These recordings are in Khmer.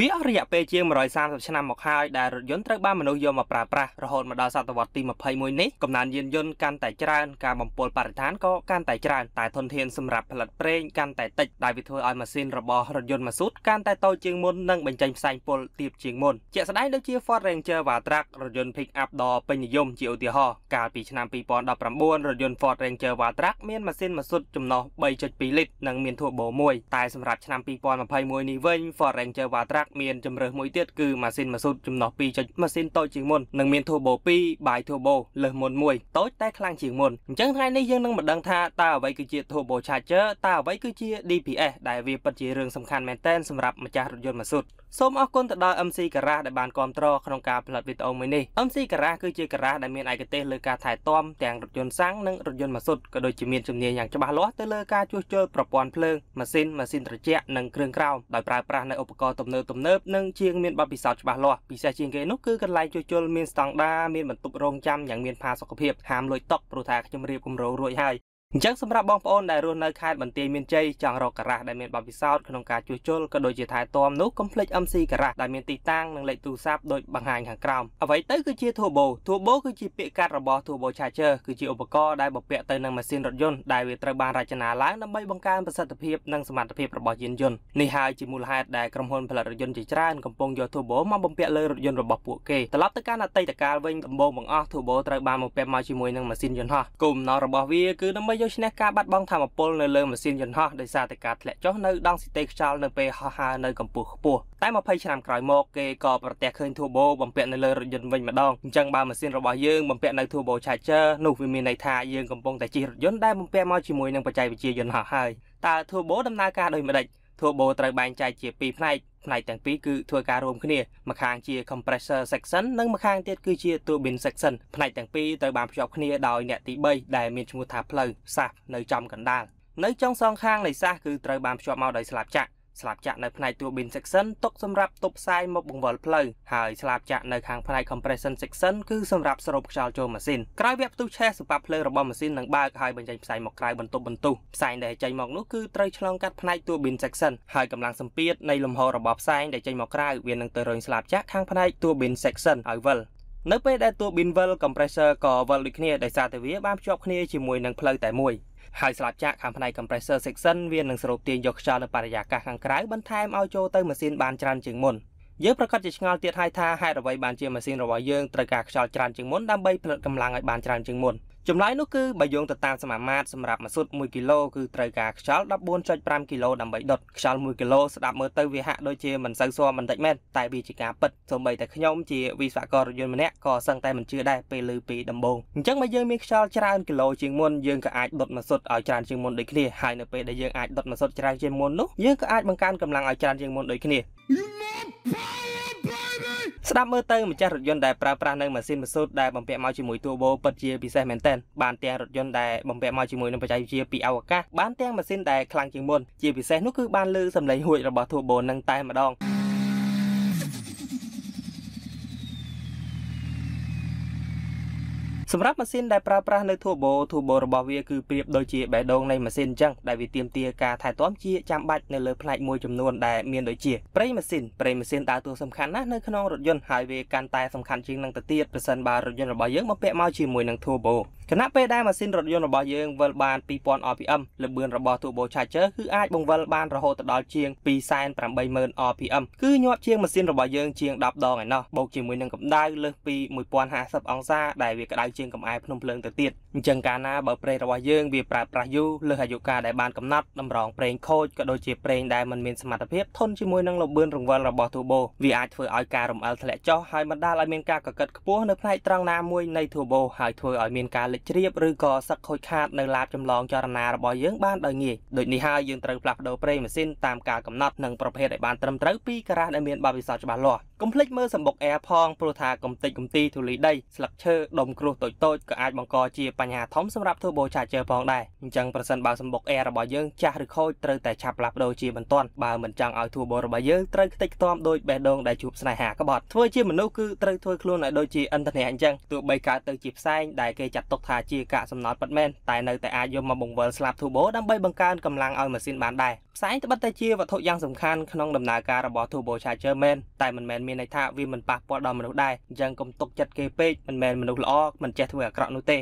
វាអស់រយៈពេលជាង130ឆ្នាំមកហើយដែលរថយន្តត្រូវបានមនុស្សយកមកប្រើប្រាស់រហូតមកដល់សតវត្សទី21នេះកំណើនយានយន្តកាន់តែច្រើន ការបំពុលបរិស្ថានក៏កាន់តែច្រើនតែធនធានសម្រាប់ផលិតប្រេងកាន់តែតិចដែលវាធ្វើឲ្យម៉ាស៊ីនរបស់រថយន្តម៉ាស៊ូតកាន់តែតូចជាងមុននិងបញ្ចេញផ្សែងពុលទាបជាងមុនជាក់ស្ដែងដូចជា Ford Ranger Vatrac រថយន្ត Pick Up ដ៏ពេញនិយមជាឧទាហរណ៍កាលពីឆ្នាំ2019រថយន្ត Ford Ranger Vatrac មានម៉ាស៊ីនម៉ាស៊ូតចំណុះ3.2លីត្រនិងមាន turbo មួយតែសម្រាប់ឆ្នាំ2021នេះវិញ Ford Ranger Vatrac Spark មានជម្រើសមួយទៀតគឺម៉ាស៊ីនម៉ាស៊ូតចំណុះ2ចុចម៉ាស៊ីនតូចជាងមុននិងមាន Turbo 2 Bi Turbo លើសមុន1តូចតែខ្លាំងជាងមុនអញ្ចឹងថ្ងៃនេះយើងនឹងបណ្ដឹងថាតើអ្វីគឺជា Turbo Charger តើអ្វីគឺជា DPS ដែលវាពិតជារឿងសំខាន់មែនទែនសម្រាប់ម្ចាស់រថយន្តម៉ាស៊ូតសូមអរគុណទៅដល់ MC Garage ដែលបានគ្រប់គ្រងក្នុងការផលិតវីដេអូមួយនេះ MC Garage គឺជា Garage ដែលមានឯកទេសលើការថែទាំទាំងរថយន្តសាំងនិងរថយន្តម៉ាស៊ូតក៏ដូចជាមានជំនាញយ៉ាងច្បាស់លាស់ទៅលើការជួសជុលប្រព័ន្ធភ្លើងម៉ាស៊ីនម៉ាស៊ីនត្រជាក់និងគ្រឿងក្រោមដោយប្រើប្រាស់នៅឧបករណ៍ទំនើបទំនើបនិងជាងមានបទពិសោធន៍ច្បាស់លាស់ពិសេសជាងគេនោះគឺកន្លែងជួសជុលមានស្តង់ដារមានបន្ទប់រង់ចាំយ៉ាងមានផាសុកភាពហាមលួចតុកព្រោះថាខ្ញុំរៀបគម្រោងរួចហើយអញ្ចឹងសម្រាប់បងប្អូនដែលរស់នៅខេត្តបន្ទាយមានជ័យចង់រកការ៉ាស់ដែលមានបទពិសោធន៍ក្នុងការជួសជុលក៏ដូចជាថែទាំនោះកុំភ្លេច MC ការ៉ាស់ដែលមានទីតាំងនិងលេខទូរស័ព្ទដូចបង្ហាញខាងក្រោមអ្វីទៅគឺជា Turbo Turbo គឺជាពាក្យកាត់របស់ Turbo Charger គឺជាឧបករណ៍ដែលបំពាក់ទៅនឹងម៉ាស៊ីនរថយន្តដែលវាត្រូវបានរចនាឡើងដើម្បីបង្កើនប្រសិទ្ធភាពនិងសមត្ថភាពរបស់យានយន្តនេះហើយជាមូលហេតុដែលក្រុមហ៊ុនផលិតរថយន្តជាច្រើនកំពុងយក Turbo មកបំពាក់លើរថយន្តរបស់ពួកគេត្រឡប់ទៅកាន់អតីតកាលវិញដំបូងបង្អស់ Turbo ត្រូវបានបំពាក់មកជាមួយនឹងម៉ាស៊ីនយន្តហោះគោលបំណងរបស់វាគឺដើម្បីយកឈ្នះការបាត់បង់ធម្មពលនៅលើម៉ាស៊ីនយន្តហោះដោយសារតែការធ្លាក់ចុះនៅដងសីតេខ្យល់នៅពេលហោះហើរនៅកម្ពស់ខ្ពស់តែ20ឆ្នាំក្រោយមកគេក៏ប្រទះឃើញធូបូបំពាក់នៅលើរថយន្តវិញម្ដងអញ្ចឹងបើម៉ាស៊ីនរបស់យើងបំពាក់នៅធូបូឆាជើនោះវាមានន័យថាយើងកំពុងតែជិះរថយន្តដែលបំពាក់មកជាមួយនឹងបច្ចេកវិទ្យាយន្តហោះហើយតើធូបូដំណើរការដោយម្ដេច Turbo ត្រូវបែងចែកជា2ផ្នែកផ្នែកទាំងពីរគឺធ្វើការរួមគ្នាម្ខាងជា compressor section និងម្ខាងទៀតគឺជា turbine section ផ្នែកទាំងពីរត្រូវបានភ្ជាប់គ្នាដោយអ្នកទី3ដែលមានឈ្មោះថាផ្លូវសាសនៅចំកណ្ដាលនៅចុងសងខាងនៃសាសគឺត្រូវបានភ្ជាប់មកដោយស្លាបចក្រស្លាបចាក់នៅផ្នែកតួប៊ីន section ទុកសម្រាប់ទប់ផ្សាយមកបង្វិលផ្លូវហើយស្លាបចាក់នៅខាងផ្នែក compression section គឺសម្រាប់ស្រូបខ្យល់ចូលម៉ាស៊ីនក្រោយវគ្គផ្ទុះឆេះសម្រាប់ផ្លើរបស់ម៉ាស៊ីននឹងបើកហើយបញ្ចេញផ្សាយមកក្រៅបន្ទប់បន្ទុះផ្សាយដែលចេញមកនោះគឺត្រូវឆ្លងកាត់ផ្នែកតួប៊ីន section ហើយកម្លាំងសម្ពាធនៃលំហរបស់ផ្សាយដែលចេញមកក្រៅវានឹងទៅរញស្លាបចាក់ខាងផ្នែកតួប៊ីន section ឲ្យវិលនៅពេលដែលតួប៊ីនវិល compressor ក៏វិលដូចគ្នាដោយសារតែវាបានភ្ជាប់គ្នាជាមួយនឹងផ្លូវតែមួយហើយស្លាបចាក់ខាងផ្នែក compressor section វានឹងស្រូបទាញយកខ្យល់នៅបរិយាកាសខាងក្រៅបន្ថែមឲ្យចូលទៅម៉ាស៊ីនបានច្រើនជាងមុនយើងប្រកាសជាឆ្ងល់ទៀតហើយថាហេតុអ្វីបានជាម៉ាស៊ីនរបស់យើងត្រូវការខ្យល់ច្រើនជាងមុនដើម្បីផលិតកម្លាំងឲ្យបានច្រើនជាងមុនចម្លើយនោះគឺបើយោងទៅតាមសមាមាត្រសម្រាប់ម្សុត1គីឡូគឺត្រូវការខ្យល់14.5គីឡូដើម្បីដុតខ្យល់1គីឡូស្ដាប់មើលទៅវាហាក់ដូចជាមិនសូវស្មបន្តិចមែនតែវាជាការពិតសូម្បីតែខ្ញុំជាវិស្វកររថយន្តម្នាក់ក៏សឹងតែមិនជឿដែរពេលលើពីដំបូងអញ្ចឹងបើយើងមានខ្យល់ច្រើនគីឡូជាងមុនយើងក៏អាចដុតម្សុតឲ្យច្រើនជាងមុនដូចគ្នាហើយនៅពេលដែលយើងអាចដុតម្សុតច្រើនជាងមុននោះយើងក៏អាចបង្កើនកម្លាំងឲ្យច្រើនជាងមុនដូចគ្នាស្ដាប់មើលទៅម្ចាស់រថយន្តដែលប្រើប្រាស់នៅម៉ាស៊ីនម៉ាស៊ូតដែលបំពាក់មកជាមួយទូបូពិតជាពិសេសមែនទែនបានទាំងរថយន្តដែលបំពាក់មកជាមួយនឹងបច្ចេកវិទ្យាពីអវកាសបានទាំងម៉ាស៊ីនដែលខ្លាំងជាងមុនជាពិសេសនោះគឺបានលើសំឡេងហួចរបស់ទូបូនឹងតែម្ដងសម្រាប់ម៉ាស៊ីនដែលប្រើប្រាស់នៅធូបូធូបូរបស់វាគឺប្រៀបដូចជាបេះដូងនៃម៉ាស៊ីនអញ្ចឹងដែលវាទាមទារការថែទាំជាចាំបាច់នៅលើផ្នែកមួយចំនួនដែលមានដូចជាប្រេងម៉ាស៊ីនប្រេងម៉ាស៊ីនតើតួសំខាន់ណាស់នៅក្នុងរថយន្តហើយវាកាន់តែសំខាន់ជាងនឹងទៅទៀតប្រសិនបើរថយន្តរបស់យើងបំពាក់មកជាមួយនឹងធូបូខណៈពេលដែលម៉ាស៊ីនរថយន្តរបស់យើងវិលបាន2000 RPM ល្បឿនរបស់ Turbo Charger គឺអាចបង្វិលបានរហូតដល់ជាង280,000 RPM គឺញាប់ជាងម៉ាស៊ីនរបស់យើងជាង10ដងឯណោះបូកជាមួយនឹងកម្ដៅលើសពី1050អង្សាដែលវាក្ដៅជាងកំអែភ្នំភ្លើងទៅទៀតអញ្ចឹងកាលណាបើប្រេងរបស់យើងវាប្រើប្រាស់យូរលើសអាយុកាលដែលបានកំណត់តម្រងប្រេងខូចក៏ដូចជាប្រេងដែលមិនមានសមត្ថភាពធន់ជាមួយនឹងល្បឿនរង្វិលរបស់ Turbo វាអាចធ្វើឲ្យការរំអិលធ្លាក់ចុះហើយបណ្ដាលឲ្យមានការកកិតខ្ពស់នៅផ្នែកត្រង់ណាមួយនៃ Turbo ហើយធ្វើឲ្យមានការលេចជ្រាបឬក៏សឹកខូចខាតនៅឡាបចម្លងចរណារបស់យើងបានដោយងាយដូចនេះហើយយើងត្រូវផ្លាស់ប្ដូរប្រេងម៉ាស៊ីនតាមការកំណត់និងប្រភេទឲ្យបានត្រឹមត្រូវពីការ៉ាសដែលមានបទពិសោធន៍ច្បាស់លាស់កុំភ្លេចមើលសម្បុក Air ផងព្រោះថាកំតិចកំទីធូលីដីស្លឹកឈើដុំគ្រោះតូចតូចក៏អាចបង្កជាបញ្ហាធំសម្រាប់ Turbo Charger ផងដែរអញ្ចឹងប្រសិនបើសម្បុក Air របស់យើងចាស់ឬខូចត្រូវតែឆាប់ផ្លាស់ប្ដូរជាបន្ទាន់បើមិនចង់ឲ្យ Turbo របស់យើងត្រូវខ្ទេចខ្ទាំដោយបេះដូងដែលជួបស្នេហាក្បត់ធ្វើជាមនុស្សគឺត្រូវធ្វើខ្លួនឲ្យដូចជាឥន្ធនៈអញ្ចឹងទោះបីកើតទៅជាផ្សែងដែលគេចាត់ទុកថាជាកាកសំណល់ពិតមែនតែនៅតែអាចយកមកបង្វិលស្លាប់ Turbo ដើម្បីបង្កើនកម្លាំងឲ្យម៉ាស៊ីនបានដែរផ្សែងត្បិតតែជាវត្ថុយ៉ាងសំខាន់ក្នុងដំណើរការរបស់ Turbo Charger មែនតែមិនមែនមានន័យថាវាមិនប៉ះពាល់ដល់មនុស្សដែរអញ្ចឹងកុំទុកចិត្តគេពេកមិនមែនមនុស្សល្អមិនចេះធ្វើអាក្រក់នោះទេ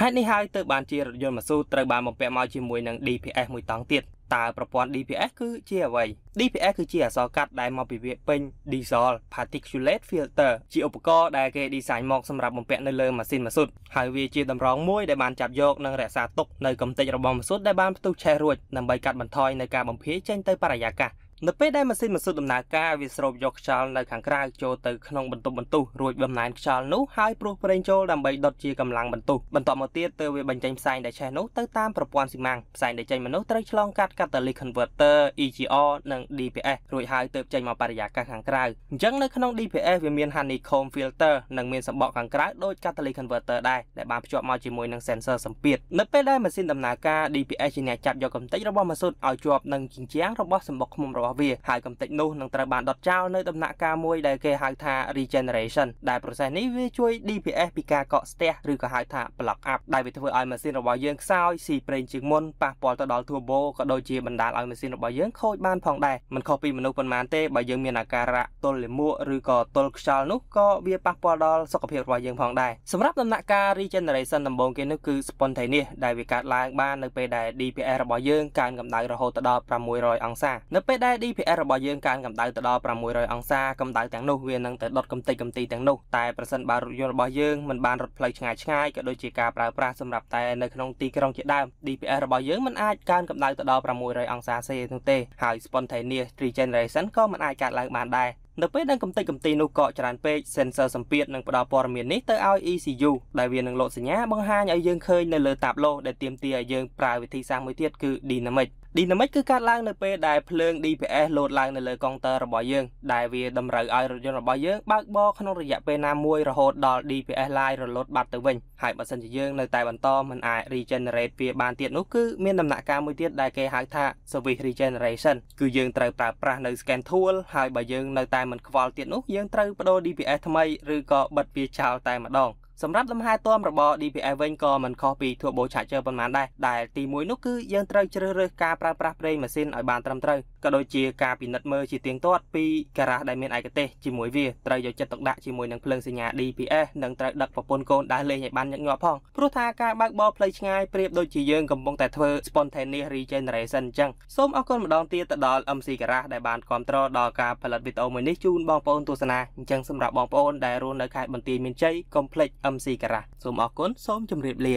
ហេតុនេះហើយទើបបានជារថយន្តម៉ាស៊ូត្រូវបានបំពាក់មកជាមួយ នឹង DPS មួយតង់ទៀតតើប្រព័ន្ធ DPS គឺជាអ្វី DPS គឺជាអក្សរកាត់ដែលមកពីវាពេញ Diesel Particulate Filter ជាឧបករណ៍ដែលគេ design មកសម្រាប់បំពាក់នៅលើម៉ាស៊ីនម៉ាស៊ូតហើយវាជាតម្រងមួយដែលបានចាប់យកនិងរក្សាទុកនៅកំទេចរបស់ម៉ាស៊ូតដែលបានផ្ទុះឆេះរួចដើម្បីកាត់បន្ថយនៅការបំភាយចេញទៅបរិយាកាសនៅពេលដែលម៉ាស៊ីនមិនស៊ុតដំណើរការវាស្រូបយកខ្យល់នៅខាងក្រៅចូលទៅក្នុងបន្ទប់បន្ទុះរួចបំណែនខ្យល់នោះហើយព្រោះប្រេងចូលដើម្បីដុតជាកម្លាំងបន្ទុះបន្ទាប់មកទៀតទើបវាបញ្ចេញផ្សែងដែលឆេះនោះទៅតាមប្រព័ន្ធស៊ីម៉ាំងផ្សែងដែលចេញមកនោះត្រូវឆ្លងកាត់ catalytic converter EGR និង DPS រួចហើយទើបចេញមកបរិយាកាសខាងក្រៅអញ្ចឹងនៅក្នុង DPS វាមាន honeycomb filter និងមានសំបកខាងក្រៅដូច catalytic converter ដែរដែលបានភ្ជាប់មកជាមួយនឹង sensor សម្ពាធនៅពេលដែលម៉ាស៊ីនដំណើរការ DPS ជាអ្នកចាប់យកកម្ទេចរបស់ម៉ាស៊ូតឲ្យជាប់នឹងជញ្ជាំងរបស់សំបុកឃុំរបស់របស់វាហើយកំទេចនោះនឹងត្រូវបានដុតចោលនៅដំណាក់កាលមួយដែលគេហៅថា regeneration ដែល process នេះវាជួយ DPS ពីការកកស្ទះឬក៏ហៅថា block up ដែលវាធ្វើឲ្យម៉ាស៊ីនរបស់យើងខ្សោយស៊ីប្រេងជាងមុនប៉ះពាល់ទៅដល់ turbo ក៏ដូចជាបណ្ដាលឲ្យម៉ាស៊ីនរបស់យើង ខូចបានផងដែរមិនខុសពីមនុស្សប៉ុន្មានទេបើយើងមានអាការៈទល់លាមកឬក៏ទល់ខ្យល់នោះក៏វាប៉ះពាល់ដល់សុខភាពរបស់យើងផងដែរសម្រាប់ដំណាក់កាល regeneration ដំបូងគេនោះគឺ spontaneous ដែលវាកើតឡើងបាននៅពេលដែល DPS របស់យើងកើនកម្ដៅរហូតដល់600អង្សា នៅពេលដែល DPS របស់យើងកើនកម្ដៅទៅដល់600អង្សាកម្ដៅទាំងនោះវានឹងទៅដុតកំទេចកំទីទាំងនោះតែប្រសិនបើរថយន្តរបស់យើងមិនបានរត់ផ្លូវឆ្ងាយឆ្ងាយក៏ដូចជាការប្រើប្រាស់សម្រាប់តែនៅក្នុងទីក្រុងជាដើម DPS របស់យើងមិនអាចកើនកម្ដៅទៅដល់600អង្សាសេនោះទេហើយ spontaneous regeneration ក៏មិនអាចកើតឡើងបានដែរនៅពេលដែលកំតិចកំទីនោះកកច្រើនពេក sensor សម្ពាធនឹងផ្ដល់ព័ត៌មាននេះទៅឲ្យ ECU ដែលវានឹងលោតសញ្ញាបង្ហាញឲ្យយើងឃើញនៅលើតាបឡូដែលទាមទារឲ្យយើងប្រើវិធីសាស្ត្រមួយទៀតគឺ dynamic Dynamic គឺកើតឡើងនៅ ពេលដែលភ្លើង DPS លោតឡើងនៅលើកុងទ័ររបស់យើង ដែលវាតម្រូវឲ្យរថយន្តរបស់យើងបើកបរក្នុងរយៈពេលណាមួយរហូតដល់ DPS ឡាយរលត់បាត់ទៅវិញហើយបើសិនជាយើងនៅតែបន្តមិនអាច regenerate វាបានទៀតនោះគឺមានដំណាក់កាលមួយទៀតដែលគេហៅថា service regeneration គឺយើងត្រូវប្រើប្រាស់នៅ scan tool ហើយបើយើងនៅតែមិនខ្វល់ទៀតនោះយើងត្រូវបដូរ DPS ថ្មីឬក៏បិទវាចោលតែម្ដងសម្រាប់លំហែទាំរបស់ DPF វិញក៏មិនខុសពី Turbo Charger ប៉ុន្មានដែរដែលទី1នោះគឺយើងត្រូវជ្រើសរើសការប្រើប្រាស់ប្រេងម៉ាស៊ីនឲ្យបានត្រឹមត្រូវក៏ដូចជាការពិនិត្យមើលជាទៀងទាត់ពីការ៉ាសដែលមានឯកទេសជាមួយវាត្រូវយកចិត្តទុកដាក់ជាមួយនឹងភ្លើងសញ្ញា DPF និងត្រូវដឹកប្រពន្ធកូនដែលលេងឲ្យបានញឹកញាប់ផងព្រោះថាការបើកបរផ្លូវឆ្ងាយប្រៀបដូចជាយើងកំពុងតែធ្វើ spontaneous regeneration អញ្ចឹងសូមអរគុណម្ដងទៀតទៅដល់ MC ការ៉ាសដែលបានគ្រប់គ្រងដល់ការផលិតវីដេអូមួយនេះជូនបងប្អូនទស្សនាអញ្ចឹងសម្រាប់បងប្អូនដែលរស់នៅខេត្តបន្ទាយមានជ័យកុំភ្លេច MC ការ៉ាសូមអរគុណសូមជម្រាបលា